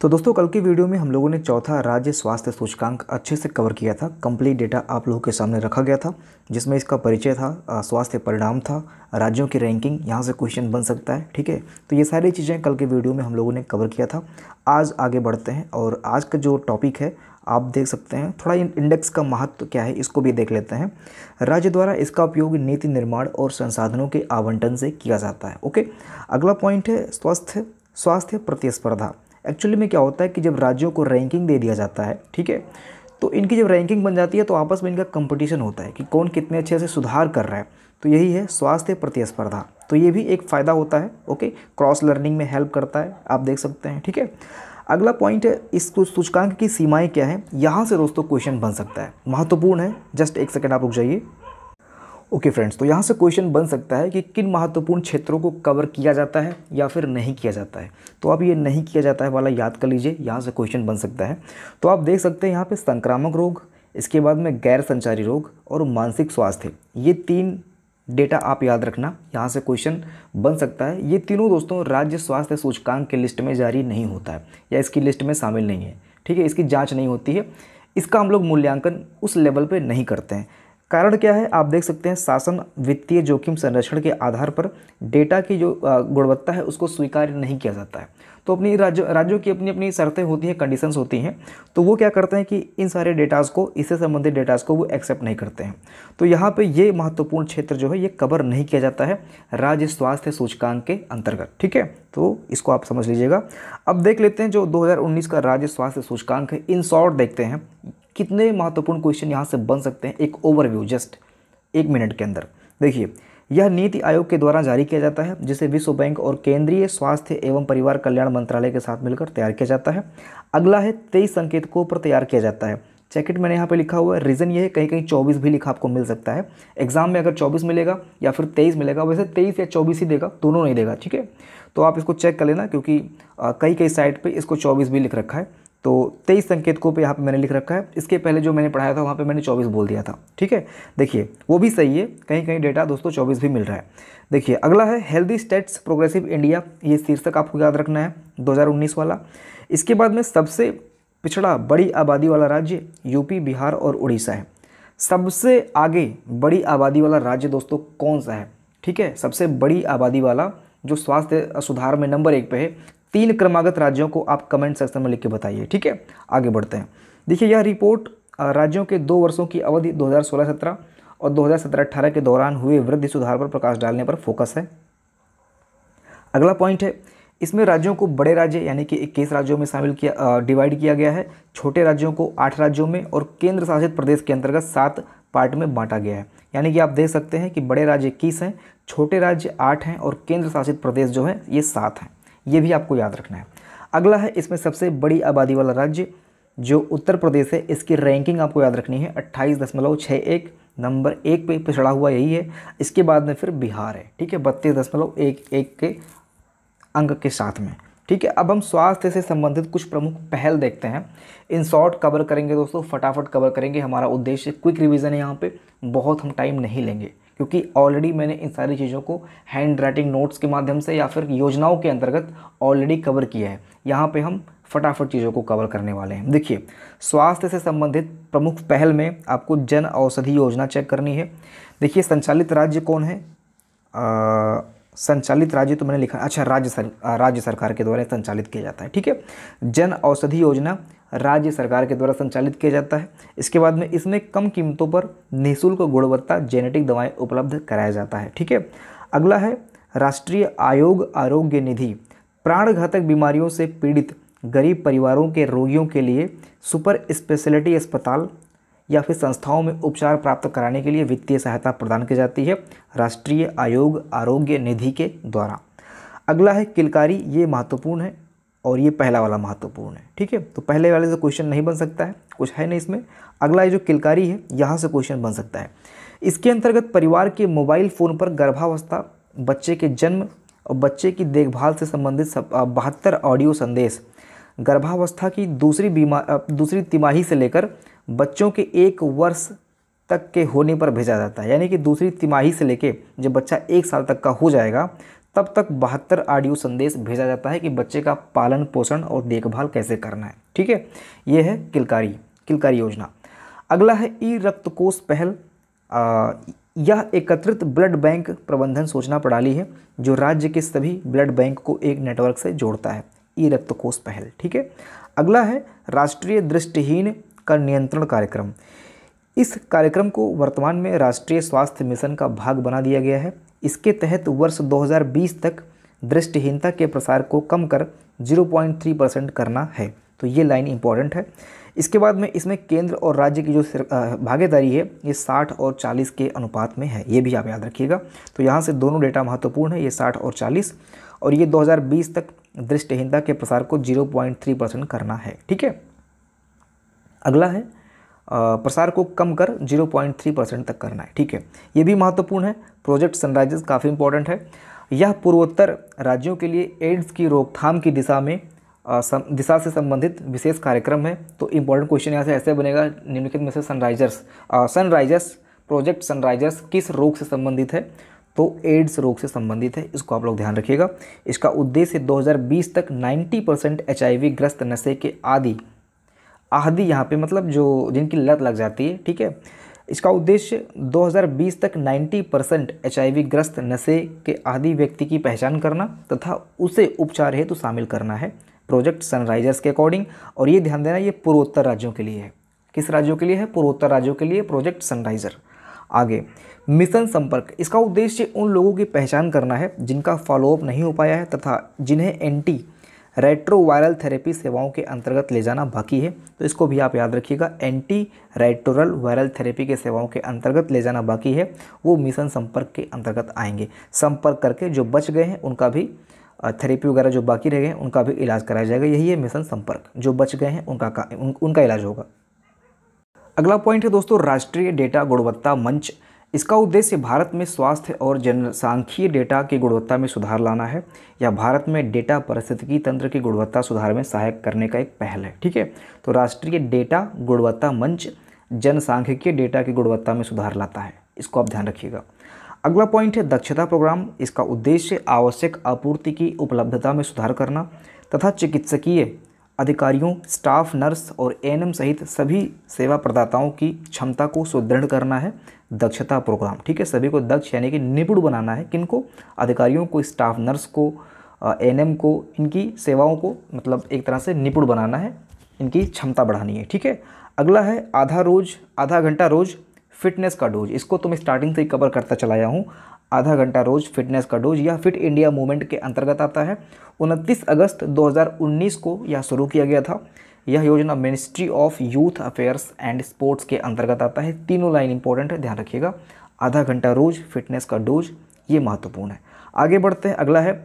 तो दोस्तों कल की वीडियो में हम लोगों ने चौथा राज्य स्वास्थ्य सूचकांक अच्छे से कवर किया था कंप्लीट डेटा आप लोगों के सामने रखा गया था जिसमें इसका परिचय था स्वास्थ्य परिणाम था राज्यों की रैंकिंग यहाँ से क्वेश्चन बन सकता है ठीक है तो ये सारी चीज़ें कल के वीडियो में हम लोगों ने कवर किया था आज आगे बढ़ते हैं और आज का जो टॉपिक है आप देख सकते हैं थोड़ा इंडेक्स का महत्व क्या है इसको भी देख लेते हैं राज्य द्वारा इसका उपयोग नीति निर्माण और संसाधनों के आवंटन से किया जाता है ओके अगला पॉइंट है स्वास्थ्य स्वास्थ्य प्रतिस्पर्धा एक्चुअली में क्या होता है कि जब राज्यों को रैंकिंग दे दिया जाता है ठीक है तो इनकी जब रैंकिंग बन जाती है तो आपस में इनका कंपटीशन होता है कि कौन कितने अच्छे से सुधार कर रहा है तो यही है स्वास्थ्य प्रतिस्पर्धा तो ये भी एक फ़ायदा होता है ओके क्रॉस लर्निंग में हेल्प करता है आप देख सकते हैं ठीक है अगला पॉइंट है इस सूचकांक की सीमाएं क्या है यहाँ से दोस्तों क्वेश्चन बन सकता है महत्वपूर्ण है जस्ट एक सेकेंड आप रुक जाइए ओके फ्रेंड्स तो यहाँ से क्वेश्चन बन सकता है कि किन महत्वपूर्ण क्षेत्रों को कवर किया जाता है या फिर नहीं किया जाता है तो आप ये नहीं किया जाता है वाला याद कर लीजिए यहाँ से क्वेश्चन बन सकता है तो आप देख सकते हैं यहाँ पे संक्रामक रोग इसके बाद में गैर संचारी रोग और मानसिक स्वास्थ्य ये तीन डेटा आप याद रखना यहाँ से क्वेश्चन बन सकता है ये तीनों दोस्तों राज्य स्वास्थ्य सूचकांक के लिस्ट में जारी नहीं होता है या इसकी लिस्ट में शामिल नहीं है ठीक है इसकी जाँच नहीं होती है इसका हम लोग मूल्यांकन उस लेवल पर नहीं करते हैं कारण क्या है आप देख सकते हैं शासन वित्तीय जोखिम संरक्षण के आधार पर डेटा की जो गुणवत्ता है उसको स्वीकार नहीं किया जाता है तो अपनी राज्य राज्यों की अपनी अपनी शर्तें होती हैं कंडीशंस होती हैं तो वो क्या करते हैं कि इन सारे डेटाज़ को इससे संबंधित डेटाज़ को वो एक्सेप्ट नहीं करते हैं तो यहाँ पे ये महत्वपूर्ण क्षेत्र जो है ये कवर नहीं किया जाता है राज्य स्वास्थ्य सूचकांक के अंतर्गत ठीक है तो इसको आप समझ लीजिएगा अब देख लेते हैं जो दो का राज्य स्वास्थ्य सूचकांक है इन शॉर्ट देखते हैं कितने महत्वपूर्ण क्वेश्चन यहाँ से बन सकते हैं एक ओवरव्यू जस्ट एक मिनट के अंदर देखिए यह नीति आयोग के द्वारा जारी किया जाता है जिसे विश्व बैंक और केंद्रीय स्वास्थ्य एवं परिवार कल्याण मंत्रालय के साथ मिलकर तैयार किया जाता है अगला है तेईस संकेतकों पर तैयार किया जाता है चैकेट मैंने यहाँ पे लिखा हुआ है रीज़न ये है कहीं कहीं 24 भी लिखा आपको मिल सकता है एग्जाम में अगर 24 मिलेगा या फिर 23 मिलेगा वैसे 23 या 24 ही देगा दोनों नहीं देगा ठीक है तो आप इसको चेक कर लेना क्योंकि कई कई साइट पे इसको 24 भी लिख रखा है तो तेईस संकेत को पे यहाँ पे मैंने लिख रखा है इसके पहले जो मैंने पढ़ाया था वहाँ पे मैंने चौबीस बोल दिया था ठीक है देखिए वो भी सही है कहीं कहीं डेटा दोस्तों चौबीस भी मिल रहा है देखिए अगला है हेल्दी स्टेट्स प्रोग्रेसिव इंडिया ये शीर्षक आपको याद रखना है 2019 वाला इसके बाद में सबसे पिछड़ा बड़ी आबादी वाला राज्य यूपी बिहार और उड़ीसा है सबसे आगे बड़ी आबादी वाला राज्य दोस्तों कौन सा है ठीक है सबसे बड़ी आबादी वाला जो स्वास्थ्य सुधार में नंबर एक पे है तीन क्रमागत राज्यों को आप कमेंट सेक्शन में लिख के बताइए ठीक है आगे बढ़ते हैं देखिए यह रिपोर्ट राज्यों के दो वर्षों की अवधि 2016-17 और 2017-18 के दौरान हुए वृद्धि सुधार पर प्रकाश डालने पर फोकस है अगला पॉइंट है इसमें राज्यों को बड़े राज्य यानी कि इक्कीस राज्यों में शामिल किया डिवाइड किया गया है छोटे राज्यों को आठ राज्यों में और केंद्र शासित प्रदेश के अंतर्गत सात पार्ट में बांटा गया है यानी कि आप देख सकते हैं कि बड़े राज्य इक्कीस हैं छोटे राज्य आठ हैं और केंद्र शासित प्रदेश जो है ये सात हैं ये भी आपको याद रखना है अगला है इसमें सबसे बड़ी आबादी वाला राज्य जो उत्तर प्रदेश है इसकी रैंकिंग आपको याद रखनी है अट्ठाईस दशमलव छः एक नंबर एक पे पिछड़ा हुआ यही है इसके बाद में फिर बिहार है ठीक है बत्तीस दशमलव एक एक के अंक के साथ में ठीक है अब हम स्वास्थ्य से संबंधित कुछ प्रमुख पहल देखते हैं इन शॉर्ट कवर करेंगे दोस्तों फटाफट कवर करेंगे हमारा उद्देश्य क्विक रिवीजन है यहाँ पे बहुत हम टाइम नहीं लेंगे क्योंकि ऑलरेडी मैंने इन सारी चीज़ों को हैंड राइटिंग नोट्स के माध्यम से या फिर योजनाओं के अंतर्गत ऑलरेडी कवर किया है यहाँ पे हम फटाफट चीज़ों को कवर करने वाले हैं देखिए स्वास्थ्य से संबंधित प्रमुख पहल में आपको जन औषधि योजना चेक करनी है देखिए संचालित राज्य कौन है आ, संचालित राज्य तो मैंने लिखा अच्छा राज्य सर राज्य सरकार के द्वारा संचालित किया जाता है ठीक है जन औषधि योजना राज्य सरकार के द्वारा संचालित किया जाता है इसके बाद में इसमें कम कीमतों पर निःशुल्क गुणवत्ता जेनेटिक दवाएं उपलब्ध कराया जाता है ठीक है अगला है राष्ट्रीय आयोग आरोग्य निधि प्राण घातक बीमारियों से पीड़ित गरीब परिवारों के रोगियों के लिए सुपर स्पेशलिटी अस्पताल या फिर संस्थाओं में उपचार प्राप्त कराने के लिए वित्तीय सहायता प्रदान की जाती है राष्ट्रीय आयोग आरोग्य निधि के द्वारा अगला है किलकारी ये महत्वपूर्ण है और ये पहला वाला महत्वपूर्ण है ठीक है तो पहले वाले से क्वेश्चन नहीं बन सकता है कुछ है नहीं इसमें अगला ये जो किलकारी है यहाँ से क्वेश्चन बन सकता है इसके अंतर्गत परिवार के मोबाइल फ़ोन पर गर्भावस्था बच्चे के जन्म और बच्चे की देखभाल से संबंधित बहत्तर ऑडियो संदेश गर्भावस्था की दूसरी बीमा दूसरी तिमाही से लेकर बच्चों के एक वर्ष तक के होने पर भेजा जाता है यानी कि दूसरी तिमाही से लेके जब बच्चा एक साल तक का हो जाएगा तब तक बहत्तर ऑडियो संदेश भेजा जाता है कि बच्चे का पालन पोषण और देखभाल कैसे करना है ठीक है ये है किलकारी किलकारी योजना अगला है ई रक्तकोष पहल आ, यह एकत्रित ब्लड बैंक प्रबंधन सूचना प्रणाली है जो राज्य के सभी ब्लड बैंक को एक नेटवर्क से जोड़ता है ई रक्तकोष पहल ठीक है अगला है राष्ट्रीय दृष्टिहीन का नियंत्रण कार्यक्रम इस कार्यक्रम को वर्तमान में राष्ट्रीय स्वास्थ्य मिशन का भाग बना दिया गया है इसके तहत वर्ष 2020 तक दृष्टिहीनता के प्रसार को कम कर 0.3 परसेंट करना है तो ये लाइन इंपॉर्टेंट है इसके बाद में इसमें केंद्र और राज्य की जो भागीदारी है ये 60 और 40 के अनुपात में है ये भी आप याद रखिएगा तो यहाँ से दोनों डेटा महत्वपूर्ण है ये 60 और 40 और ये 2020 तक दृष्टिहीनता के प्रसार को 0.3 परसेंट करना है ठीक है अगला है प्रसार को कम कर 0.3 परसेंट तक करना है ठीक है ये भी महत्वपूर्ण है प्रोजेक्ट सनराइजर्स काफ़ी इंपॉर्टेंट है यह पूर्वोत्तर राज्यों के लिए एड्स की रोकथाम की दिशा में दिशा से संबंधित विशेष कार्यक्रम है तो इम्पोर्टेंट क्वेश्चन यहाँ से ऐसे बनेगा निम्नलिखित में से सनराइजर्स सनराइजर्स प्रोजेक्ट सनराइजर्स किस रोग से संबंधित है तो एड्स रोग से संबंधित है इसको आप लोग ध्यान रखिएगा इसका उद्देश्य 2020 तक 90 परसेंट एच ग्रस्त नशे के आदि आहदी यहाँ पे मतलब जो जिनकी लत लग जाती है ठीक है इसका उद्देश्य 2020 तक 90 परसेंट एच ग्रस्त नशे के आदि व्यक्ति की पहचान करना तथा उसे उपचार हेतु तो शामिल करना है प्रोजेक्ट सनराइजर्स के अकॉर्डिंग और ये ध्यान देना ये पूर्वोत्तर राज्यों के लिए है किस राज्यों के लिए है पूर्वोत्तर राज्यों के लिए प्रोजेक्ट सनराइजर आगे मिशन संपर्क इसका उद्देश्य उन लोगों की पहचान करना है जिनका फॉलोअप नहीं हो पाया है तथा जिन्हें एंटी रेट्रोवायरल थेरेपी सेवाओं के अंतर्गत ले जाना बाकी है तो इसको भी आप याद रखिएगा एंटी रेट्रोरल वायरल थेरेपी के सेवाओं के अंतर्गत ले जाना बाकी है वो मिशन संपर्क के अंतर्गत आएंगे संपर्क करके जो बच गए हैं उनका भी थेरेपी वगैरह जो बाकी रह गए हैं उनका भी इलाज कराया जाएगा यही है मिशन संपर्क जो बच गए हैं उनका का, उन, उनका इलाज होगा अगला पॉइंट है दोस्तों राष्ट्रीय डेटा गुणवत्ता मंच इसका उद्देश्य भारत में स्वास्थ्य और जनसांख्यीय डेटा की गुणवत्ता में सुधार लाना है या भारत में डेटा परिस्थितिकी तंत्र की गुणवत्ता सुधार में सहायक करने का एक पहल है ठीक है तो राष्ट्रीय डेटा गुणवत्ता मंच जनसांख्यिकीय डेटा की गुणवत्ता में सुधार लाता है इसको आप ध्यान रखिएगा अगला पॉइंट है दक्षता प्रोग्राम इसका उद्देश्य आवश्यक आपूर्ति की उपलब्धता में सुधार करना तथा चिकित्सकीय अधिकारियों स्टाफ नर्स और एएनएम सहित सभी सेवा प्रदाताओं की क्षमता को सुदृढ़ करना है दक्षता प्रोग्राम ठीक है सभी को दक्ष यानी कि निपुण बनाना है किनको अधिकारियों को स्टाफ नर्स को एनएम को इनकी सेवाओं को मतलब एक तरह से निपुण बनाना है इनकी क्षमता बढ़ानी है ठीक है अगला है आधा रोज आधा घंटा रोज फिटनेस का डोज इसको तो मैं स्टार्टिंग से ही कवर करता चलाया हूँ आधा घंटा रोज फिटनेस का डोज यह फिट इंडिया मूवमेंट के अंतर्गत आता है उनतीस अगस्त 2019 को यह शुरू किया गया था यह योजना ministry of youth affairs and sports के अंतर्गत आता है तीनों लाइन इंपॉर्टेंट है ध्यान रखिएगा आधा घंटा रोज फिटनेस का डोज ये महत्वपूर्ण है आगे बढ़ते हैं अगला है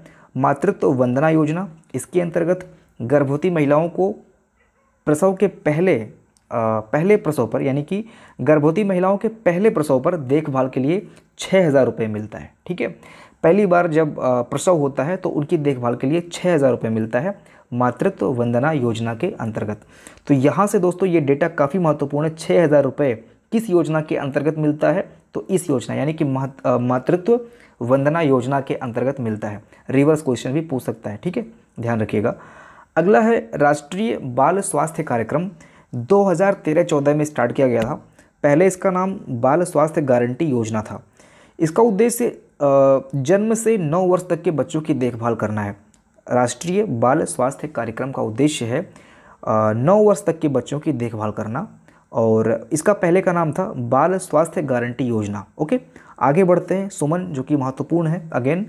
मातृत्व वंदना योजना इसके अंतर्गत गर्भवती महिलाओं को प्रसव के पहले पहले प्रसव पर यानी कि गर्भवती महिलाओं के पहले प्रसव पर देखभाल के लिए छः हज़ार रुपये मिलता है ठीक है पहली बार जब प्रसव होता है तो उनकी देखभाल के लिए छः हज़ार रुपये मिलता है मातृत्व वंदना योजना के अंतर्गत तो यहाँ से दोस्तों ये डेटा काफ़ी महत्वपूर्ण है छः हज़ार रुपये किस योजना के अंतर्गत मिलता है तो इस योजना यानी कि मातृत्व वंदना योजना के अंतर्गत मिलता है रिवर्स क्वेश्चन भी पूछ सकता है ठीक है ध्यान रखिएगा अगला है राष्ट्रीय बाल स्वास्थ्य कार्यक्रम 2013-14 में स्टार्ट किया गया था पहले इसका नाम बाल स्वास्थ्य गारंटी योजना था इसका उद्देश्य जन्म से 9 वर्ष तक के बच्चों की देखभाल करना है राष्ट्रीय बाल स्वास्थ्य कार्यक्रम का उद्देश्य है नौ वर्ष तक के बच्चों की देखभाल करना और इसका पहले का नाम था बाल स्वास्थ्य गारंटी योजना ओके आगे बढ़ते हैं सुमन जो कि महत्वपूर्ण है अगेन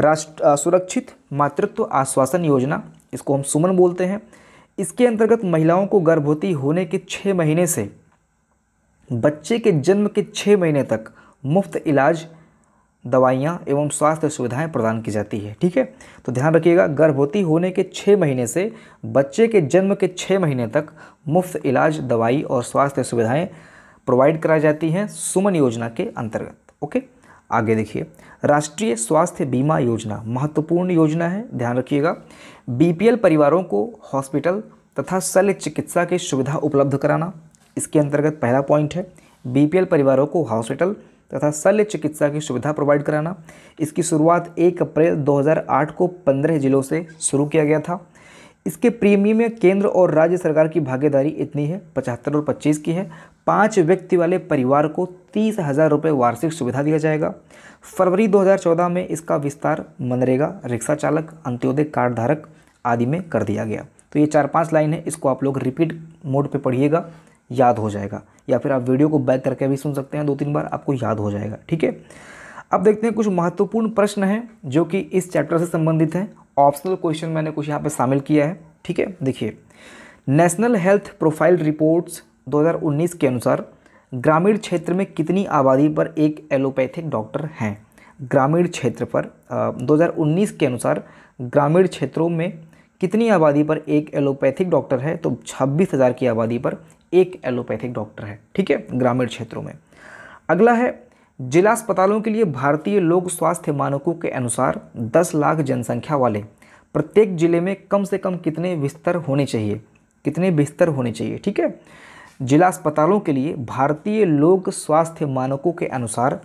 राष्ट्र सुरक्षित मातृत्व आश्वासन योजना इसको हम सुमन बोलते हैं इसके अंतर्गत महिलाओं को गर्भवती होने के छः महीने से बच्चे के जन्म के छः महीने तक मुफ्त इलाज दवाइयाँ एवं स्वास्थ्य सुविधाएं प्रदान की जाती है ठीक है तो ध्यान रखिएगा गर्भवती होने के छः महीने से बच्चे के जन्म के छः महीने तक मुफ्त इलाज दवाई और स्वास्थ्य सुविधाएं प्रोवाइड कराई जाती हैं सुमन योजना के अंतर्गत ओके आगे देखिए राष्ट्रीय स्वास्थ्य बीमा योजना महत्वपूर्ण योजना है ध्यान रखिएगा बी परिवारों को हॉस्पिटल तथा शल्य चिकित्सा की सुविधा उपलब्ध कराना इसके अंतर्गत पहला पॉइंट है बी परिवारों को हॉस्पिटल तथा शल्य चिकित्सा की सुविधा प्रोवाइड कराना इसकी शुरुआत 1 अप्रैल 2008 को 15 जिलों से शुरू किया गया था इसके प्रीमियम में केंद्र और राज्य सरकार की भागीदारी इतनी है पचहत्तर और पच्चीस की है पाँच व्यक्ति वाले परिवार को तीस हज़ार रुपये वार्षिक सुविधा दिया जाएगा फरवरी 2014 में इसका विस्तार मनरेगा रिक्शा चालक अंत्योदय कार्ड धारक आदि में कर दिया गया तो ये चार पांच लाइन है इसको आप लोग रिपीट मोड पे पढ़िएगा याद हो जाएगा या फिर आप वीडियो को बैक करके भी सुन सकते हैं दो तीन बार आपको याद हो जाएगा ठीक है अब देखते हैं कुछ महत्वपूर्ण प्रश्न हैं जो कि इस चैप्टर से संबंधित हैं ऑप्शनल क्वेश्चन मैंने कुछ यहाँ पर शामिल किया है ठीक है देखिए नेशनल हेल्थ प्रोफाइल रिपोर्ट्स 2019 के अनुसार ग्रामीण क्षेत्र में कितनी आबादी पर एक एलोपैथिक डॉक्टर हैं ग्रामीण क्षेत्र पर आ, 2019 के अनुसार ग्रामीण क्षेत्रों में कितनी आबादी पर एक एलोपैथिक डॉक्टर है तो छब्बीस हज़ार की आबादी पर एक एलोपैथिक डॉक्टर है ठीक है ग्रामीण क्षेत्रों में अगला है जिला अस्पतालों के लिए भारतीय लोक स्वास्थ्य मानकों के अनुसार 10 लाख जनसंख्या वाले प्रत्येक जिले में कम से कम कितने बिस्तर होने चाहिए कितने बिस्तर होने चाहिए ठीक है जिला अस्पतालों के लिए भारतीय लोक स्वास्थ्य मानकों के अनुसार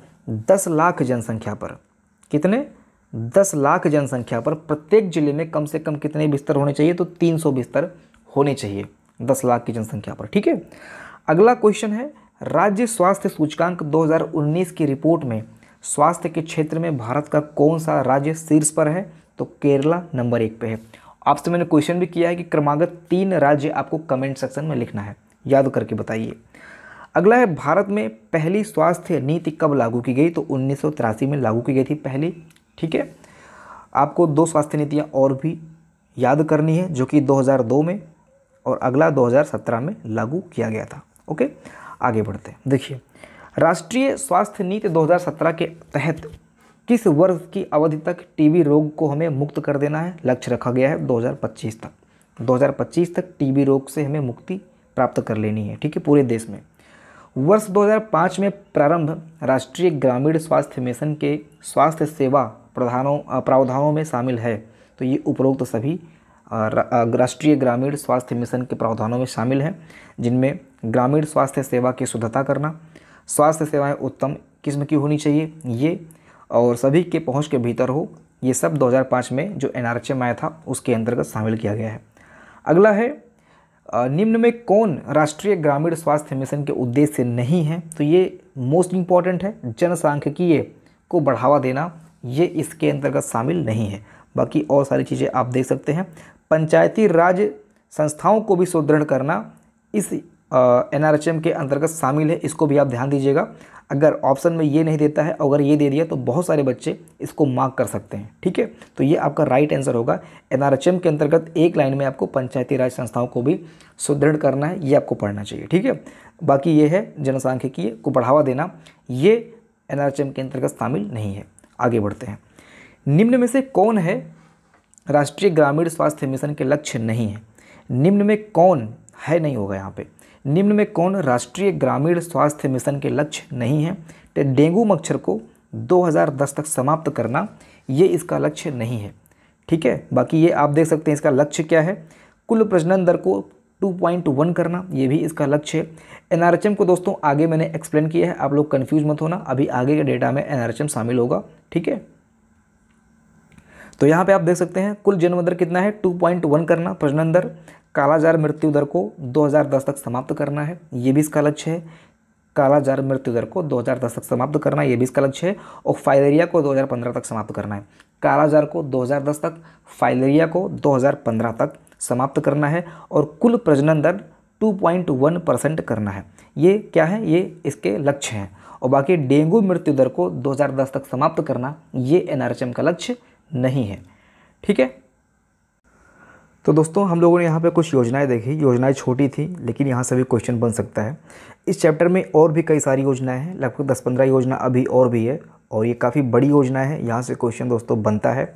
10 लाख जनसंख्या पर कितने 10 लाख जनसंख्या पर प्रत्येक जिले में कम से कम कितने बिस्तर होने चाहिए तो 300 बिस्तर होने चाहिए दस लाख की जनसंख्या पर ठीक है अगला क्वेश्चन है राज्य स्वास्थ्य सूचकांक 2019 की रिपोर्ट में स्वास्थ्य के क्षेत्र में भारत का कौन सा राज्य शीर्ष पर है तो केरला नंबर एक पे है आपसे मैंने क्वेश्चन भी किया है कि क्रमागत तीन राज्य आपको कमेंट सेक्शन में लिखना है याद करके बताइए अगला है भारत में पहली स्वास्थ्य नीति कब लागू की गई तो उन्नीस में लागू की गई थी पहली ठीक है आपको दो स्वास्थ्य नीतियाँ और भी याद करनी है जो कि 2002 में और अगला 2017 में लागू किया गया था ओके आगे बढ़ते हैं देखिए राष्ट्रीय स्वास्थ्य नीति 2017 के तहत किस वर्ष की अवधि तक टीबी रोग को हमें मुक्त कर देना है लक्ष्य रखा गया है 2025 तक 2025 तक टीबी रोग से हमें मुक्ति प्राप्त कर लेनी है ठीक है पूरे देश में वर्ष 2005 में प्रारंभ राष्ट्रीय ग्रामीण स्वास्थ्य मिशन के स्वास्थ्य सेवा प्रधानों प्रावधानों में शामिल है तो ये उपरोक्त तो सभी राष्ट्रीय ग्रामीण स्वास्थ्य मिशन के प्रावधानों में शामिल हैं जिनमें ग्रामीण स्वास्थ्य सेवा की शुद्धता करना स्वास्थ्य सेवाएं उत्तम किस्म की होनी चाहिए ये और सभी के पहुंच के भीतर हो ये सब 2005 में जो एन आया था उसके अंतर्गत शामिल किया गया है अगला है निम्न में कौन राष्ट्रीय ग्रामीण स्वास्थ्य मिशन के उद्देश्य नहीं है तो ये मोस्ट इम्पॉर्टेंट है जनसांख्यिकीय को बढ़ावा देना ये इसके अंतर्गत शामिल नहीं है बाकी और सारी चीज़ें आप देख सकते हैं पंचायती राज संस्थाओं को भी सुदृढ़ करना इस एन के अंतर्गत शामिल है इसको भी आप ध्यान दीजिएगा अगर ऑप्शन में ये नहीं देता है अगर ये दे दिया तो बहुत सारे बच्चे इसको मार्क कर सकते हैं ठीक है तो ये आपका राइट आंसर होगा एन के अंतर्गत एक लाइन में आपको पंचायती राज संस्थाओं को भी सुदृढ़ करना है ये आपको पढ़ना चाहिए ठीक है बाकी ये है जनसांख्यिकीय को बढ़ावा देना ये एन के अंतर्गत शामिल नहीं है आगे बढ़ते हैं निम्न में से कौन है राष्ट्रीय ग्रामीण स्वास्थ्य मिशन के लक्ष्य नहीं है निम्न में कौन है नहीं होगा यहाँ पे निम्न में कौन राष्ट्रीय ग्रामीण स्वास्थ्य मिशन के लक्ष्य नहीं है तो डेंगू मच्छर को 2010 तक समाप्त करना ये इसका लक्ष्य नहीं है ठीक है बाकी ये आप देख सकते हैं इसका लक्ष्य क्या है कुल प्रजनन दर को 2.1 करना ये भी इसका लक्ष्य है एन को दोस्तों आगे मैंने एक्सप्लेन किया है आप लोग कन्फ्यूज मत होना अभी आगे के डेटा में एन शामिल होगा ठीक है तो यहाँ पे आप देख सकते हैं कुल जन्म दर कितना है 2.1 करना प्रजनन दर कालाजार मृत्यु दर को 2010 तक समाप्त करना है ये भी इसका लक्ष्य है कालाजार मृत्यु दर को 2010 तक समाप्त करना ये भी इसका लक्ष्य है और फाइलेरिया को 2015 तक समाप्त करना है कालाजार को 2010 तक फाइलेरिया को 2015 तक समाप्त करना है और कुल प्रजनन दर 2.1 परसेंट करना है ये क्या है ये इसके लक्ष्य हैं और बाकी डेंगू मृत्यु दर को 2010 तक समाप्त करना ये एनआरएचएम का लक्ष्य नहीं है ठीक है तो दोस्तों हम लोगों ने यहाँ पे कुछ योजनाएं देखी योजनाएं छोटी थी लेकिन यहाँ से भी क्वेश्चन बन सकता है इस चैप्टर में और भी कई सारी योजनाएं हैं लगभग दस पंद्रह योजना अभी और भी है और ये काफ़ी बड़ी योजना है यहाँ से क्वेश्चन दोस्तों बनता है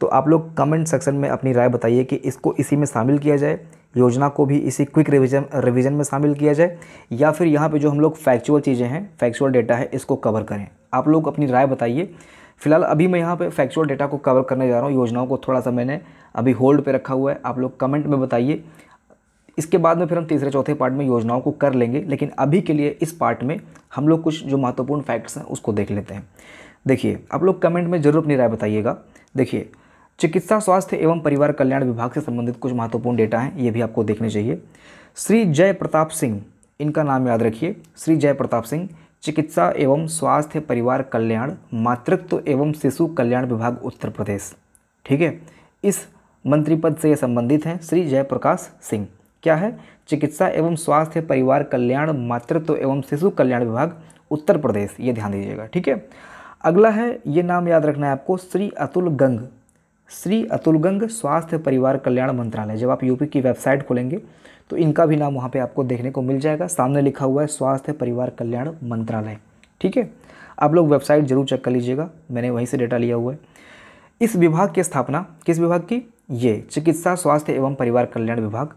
तो आप लोग कमेंट सेक्शन में अपनी राय बताइए कि इसको इसी में शामिल किया जाए योजना को भी इसी क्विक रिविजन रिविजन में शामिल किया जाए या फिर यहाँ पर जो हम लोग फैक्चुअल चीज़ें हैं फैक्चुअल डेटा है इसको कवर करें आप लोग अपनी राय बताइए फिलहाल अभी मैं यहाँ पे फैक्चुअल डेटा को कवर करने जा रहा हूँ योजनाओं को थोड़ा सा मैंने अभी होल्ड पे रखा हुआ है आप लोग कमेंट में बताइए इसके बाद में फिर हम तीसरे चौथे पार्ट में योजनाओं को कर लेंगे लेकिन अभी के लिए इस पार्ट में हम लोग कुछ जो महत्वपूर्ण फैक्ट्स हैं उसको देख लेते हैं देखिए आप लोग कमेंट में जरूर अपनी राय बताइएगा देखिए चिकित्सा स्वास्थ्य एवं परिवार कल्याण विभाग से संबंधित कुछ महत्वपूर्ण डेटा हैं ये भी आपको देखने चाहिए श्री जय प्रताप सिंह इनका नाम याद रखिए श्री जय प्रताप सिंह चिकित्सा एवं स्वास्थ्य परिवार कल्याण मातृत्व एवं शिशु कल्याण विभाग उत्तर प्रदेश ठीक है इस मंत्री पद से संबंधित हैं श्री जयप्रकाश सिंह क्या है चिकित्सा एवं स्वास्थ्य परिवार कल्याण मातृत्व एवं शिशु कल्याण विभाग उत्तर प्रदेश ये ध्यान दीजिएगा ठीक है अगला है ये नाम याद रखना है आपको श्री अतुल गंग श्री अतुल गंग स्वास्थ्य परिवार कल्याण मंत्रालय जब आप यूपी की वेबसाइट खोलेंगे तो इनका भी नाम वहाँ पे आपको देखने को मिल जाएगा सामने लिखा हुआ है स्वास्थ्य परिवार कल्याण मंत्रालय ठीक है आप लोग वेबसाइट जरूर चेक कर लीजिएगा मैंने वहीं से डेटा लिया हुआ है इस विभाग की स्थापना किस विभाग की ये चिकित्सा स्वास्थ्य एवं परिवार कल्याण विभाग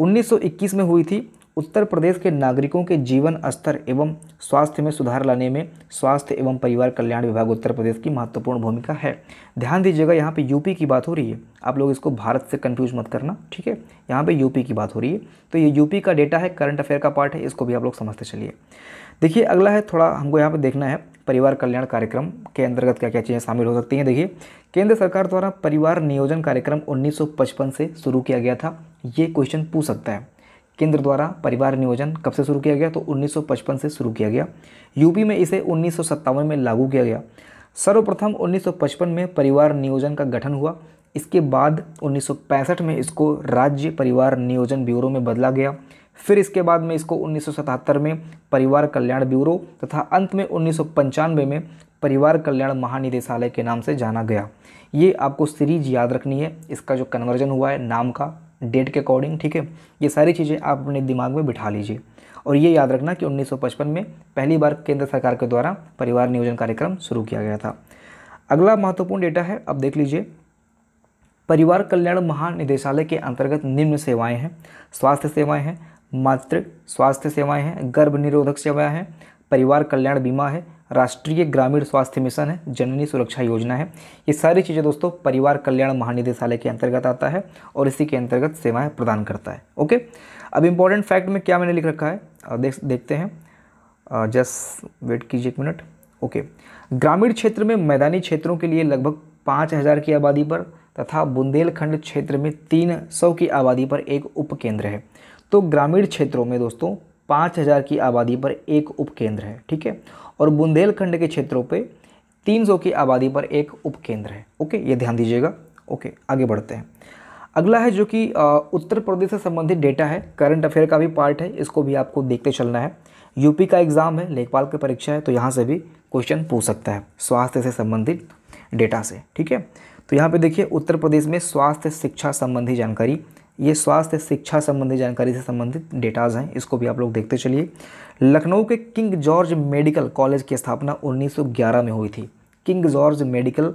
उन्नीस में हुई थी उत्तर प्रदेश के नागरिकों के जीवन स्तर एवं स्वास्थ्य में सुधार लाने में स्वास्थ्य एवं परिवार कल्याण विभाग उत्तर प्रदेश की महत्वपूर्ण भूमिका है ध्यान दीजिएगा यहाँ पे यूपी की बात हो रही है आप लोग इसको भारत से कंफ्यूज मत करना ठीक है यहाँ पे यूपी की बात हो रही है तो ये यूपी का डेटा है करंट अफेयर का पार्ट है इसको भी आप लोग समझते चलिए देखिए अगला है थोड़ा हमको यहाँ पर देखना है परिवार कल्याण कार्यक्रम के अंतर्गत क्या क्या चीज़ें शामिल हो सकती हैं देखिए केंद्र सरकार द्वारा परिवार नियोजन कार्यक्रम उन्नीस से शुरू किया गया था ये क्वेश्चन पूछ सकता है केंद्र द्वारा परिवार नियोजन कब से शुरू किया गया तो 1955 से शुरू किया गया यूपी में इसे उन्नीस में लागू किया गया सर्वप्रथम 1955 में परिवार नियोजन का गठन हुआ इसके बाद 1965 में इसको राज्य परिवार नियोजन ब्यूरो में बदला गया फिर इसके बाद में इसको 1977 में परिवार कल्याण ब्यूरो तथा अंत में उन्नीस में परिवार कल्याण महानिदेशालय के नाम से जाना गया ये आपको सीरीज याद रखनी है इसका जो कन्वर्जन हुआ है नाम का डेट के अकॉर्डिंग ठीक है ये सारी चीज़ें आप अपने दिमाग में बिठा लीजिए और ये याद रखना कि 1955 में पहली बार केंद्र सरकार के द्वारा परिवार नियोजन कार्यक्रम शुरू किया गया था अगला महत्वपूर्ण डेटा है अब देख लीजिए परिवार कल्याण महानिदेशालय के अंतर्गत निम्न सेवाएं हैं स्वास्थ्य सेवाएं हैं मातृ स्वास्थ्य सेवाएं हैं गर्भ निरोधक सेवाएँ हैं परिवार कल्याण बीमा है राष्ट्रीय ग्रामीण स्वास्थ्य मिशन है जननी सुरक्षा योजना है ये सारी चीज़ें दोस्तों परिवार कल्याण महानिदेशालय के अंतर्गत आता है और इसी के अंतर्गत सेवाएं प्रदान करता है ओके अब इम्पॉर्टेंट फैक्ट में क्या मैंने लिख रखा है देख देखते हैं जस्ट वेट कीजिए एक मिनट ओके ग्रामीण क्षेत्र में मैदानी क्षेत्रों के लिए लगभग पाँच हज़ार की आबादी पर तथा बुंदेलखंड क्षेत्र में तीन सौ की आबादी पर एक उप है तो ग्रामीण क्षेत्रों में दोस्तों पाँच हज़ार की आबादी पर एक उपकेंद्र है ठीक है और बुंदेलखंड के क्षेत्रों पर 300 की आबादी पर एक उपकेंद्र है ओके ये ध्यान दीजिएगा ओके आगे बढ़ते हैं अगला है जो कि उत्तर प्रदेश से संबंधित डेटा है करंट अफेयर का भी पार्ट है इसको भी आपको देखते चलना है यूपी का एग्ज़ाम है लेखपाल की परीक्षा है तो यहाँ से भी क्वेश्चन पूछ सकता है स्वास्थ्य से संबंधित डेटा से ठीक है तो यहाँ पे देखिए उत्तर प्रदेश में स्वास्थ्य शिक्षा संबंधी जानकारी ये स्वास्थ्य शिक्षा संबंधी जानकारी से संबंधित डेटाज हैं इसको भी आप लोग देखते चलिए लखनऊ के किंग जॉर्ज मेडिकल कॉलेज की स्थापना 1911 में हुई थी किंग जॉर्ज मेडिकल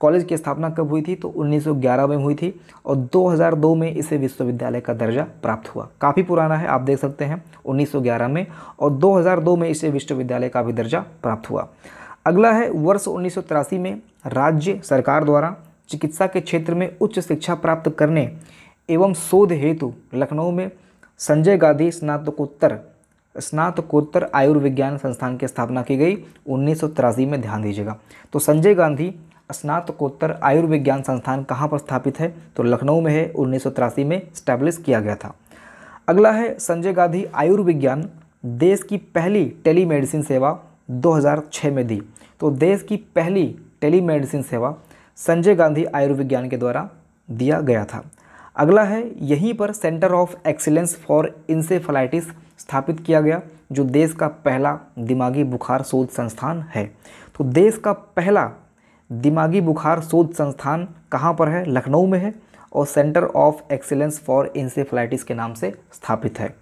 कॉलेज की स्थापना कब हुई थी तो 1911 में हुई थी और 2002 में इसे विश्वविद्यालय का दर्जा प्राप्त हुआ काफ़ी पुराना है आप देख सकते हैं 1911 में और 2002 में इसे विश्वविद्यालय का भी दर्जा प्राप्त हुआ अगला है वर्ष उन्नीस में राज्य सरकार द्वारा चिकित्सा के क्षेत्र में उच्च शिक्षा प्राप्त करने एवं शोध हेतु लखनऊ में संजय गांधी स्नातकोत्तर स्नातकोत्तर आयुर्विज्ञान संस्थान की स्थापना की गई उन्नीस में ध्यान दीजिएगा तो संजय गांधी स्नातकोत्तर आयुर्विज्ञान संस्थान कहाँ पर स्थापित है तो लखनऊ में है उन्नीस में स्टैब्लिश किया गया था अगला है संजय गांधी आयुर्विज्ञान देश की पहली टेलीमेडिसिन सेवा 2006 में दी तो देश की पहली टेलीमेडिसिन सेवा संजय गांधी आयुर्विज्ञान के द्वारा दिया गया था अगला है यहीं पर centre of excellence for encephalitis स्थापित किया गया जो देश का पहला दिमागी बुखार शोध संस्थान है तो देश का पहला दिमागी बुखार शोध संस्थान कहाँ पर है लखनऊ में है और centre of excellence for encephalitis के नाम से स्थापित है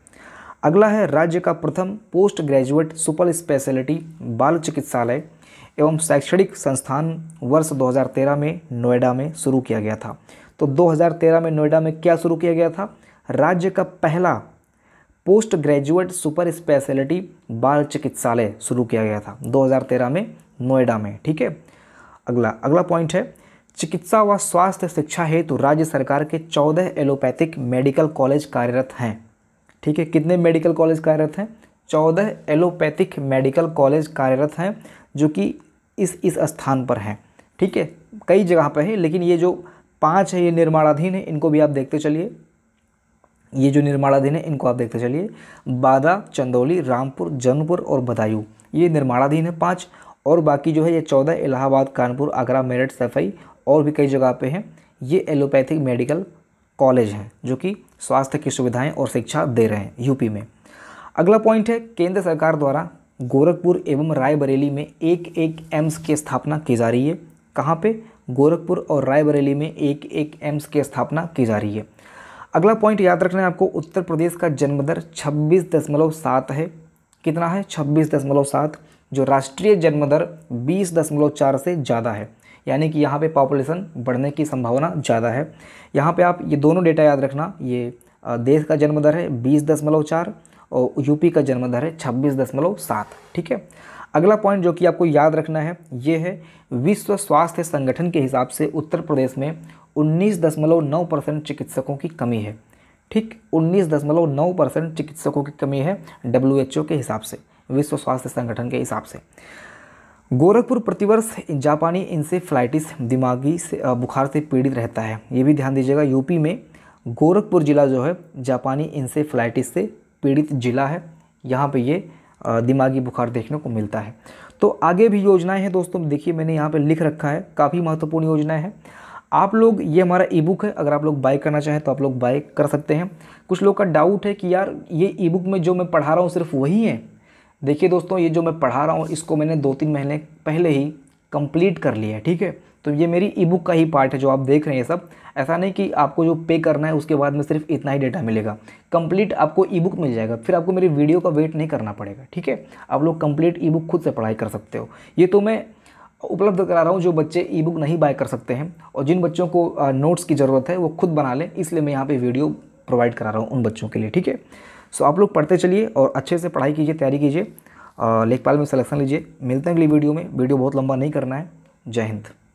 अगला है राज्य का प्रथम पोस्ट ग्रेजुएट सुपर स्पेशलिटी बाल चिकित्सालय एवं शैक्षणिक संस्थान वर्ष 2013 में नोएडा में शुरू किया गया था तो 2013 में नोएडा में क्या शुरू किया गया था राज्य का पहला पोस्ट ग्रेजुएट सुपर स्पेशलिटी बाल चिकित्सालय शुरू किया गया था 2013 में नोएडा में ठीक है अगला अगला पॉइंट है चिकित्सा व स्वास्थ्य शिक्षा हेतु तो राज्य सरकार के 14 एलोपैथिक मेडिकल कॉलेज कार्यरत हैं ठीक है कितने मेडिकल कॉलेज कार्यरत हैं 14 एलोपैथिक मेडिकल कॉलेज कार्यरत हैं जो कि इस इस स्थान पर हैं ठीक है कई जगह पर है लेकिन ये जो पाँच है ये निर्माणाधीन है इनको भी आप देखते चलिए ये जो निर्माणाधीन है इनको आप देखते चलिए बादा चंदौली रामपुर जनपुर और बदायूं ये निर्माणाधीन है पाँच और बाकी जो है ये चौदह इलाहाबाद कानपुर आगरा मेरठ सफाई और भी कई जगह पे हैं ये एलोपैथिक मेडिकल कॉलेज हैं जो कि स्वास्थ्य की सुविधाएं और शिक्षा दे रहे हैं यूपी में अगला पॉइंट है केंद्र सरकार द्वारा गोरखपुर एवं रायबरेली में एक एक एम्स की स्थापना की जा रही है कहाँ पर गोरखपुर और रायबरेली में एक एक एम्स की स्थापना की जा रही है अगला पॉइंट याद रखना है आपको उत्तर प्रदेश का जन्म दर छब्बीस दशमलव सात है कितना है छब्बीस दशमलव सात जो राष्ट्रीय जन्म दर बीस दशमलव चार से ज़्यादा है यानी कि यहाँ पे पॉपुलेशन बढ़ने की संभावना ज़्यादा है यहाँ पे आप ये दोनों डेटा याद रखना ये देश का जन्मदर है बीस दशमलव चार और यूपी का जन्मदर है छब्बीस दशमलव सात ठीक है अगला पॉइंट जो कि आपको याद रखना है ये है विश्व स्वास्थ्य संगठन के हिसाब से उत्तर प्रदेश में उन्नीस दशमलव नौ परसेंट चिकित्सकों की कमी है ठीक उन्नीस दशमलव नौ परसेंट चिकित्सकों की कमी है डब्ल्यू एच ओ के हिसाब से विश्व स्वास्थ्य संगठन के हिसाब से गोरखपुर प्रतिवर्ष जापानी इंसेफ्लाइटिस दिमागी से बुखार से पीड़ित रहता है ये भी ध्यान दीजिएगा यूपी में गोरखपुर ज़िला जो है जापानी इंसेफ्लाइटिस से पीड़ित ज़िला है यहाँ पे ये दिमागी बुखार देखने को मिलता है तो आगे भी योजनाएं हैं दोस्तों देखिए मैंने यहाँ पर लिख रखा है काफ़ी महत्वपूर्ण योजनाएं हैं आप लोग ये हमारा ई बुक है अगर आप लोग बाय करना चाहें तो आप लोग बाय कर सकते हैं कुछ लोग का डाउट है कि यार ये ई बुक में जो मैं पढ़ा रहा हूँ सिर्फ वही है देखिए दोस्तों ये जो मैं पढ़ा रहा हूँ इसको मैंने दो तीन महीने पहले ही कंप्लीट कर लिया है ठीक है तो ये मेरी ई बुक का ही पार्ट है जो आप देख रहे हैं सब ऐसा नहीं कि आपको जो पे करना है उसके बाद में सिर्फ इतना ही डेटा मिलेगा कंप्लीट आपको ई बुक मिल जाएगा फिर आपको मेरी वीडियो का वेट नहीं करना पड़ेगा ठीक है आप लोग कंप्लीट ई बुक खुद से पढ़ाई कर सकते हो ये तो मैं उपलब्ध करा रहा हूँ जो बच्चे ई बुक नहीं बाय कर सकते हैं और जिन बच्चों को नोट्स की ज़रूरत है वो खुद बना लें इसलिए मैं यहाँ पर वीडियो प्रोवाइड करा रहा हूँ उन बच्चों के लिए ठीक है सो आप लोग पढ़ते चलिए और अच्छे से पढ़ाई कीजिए तैयारी कीजिए लेखपाल में सलेक्शन लीजिए मिलते हैं अगली वीडियो में वीडियो बहुत लंबा नहीं करना है जय हिंद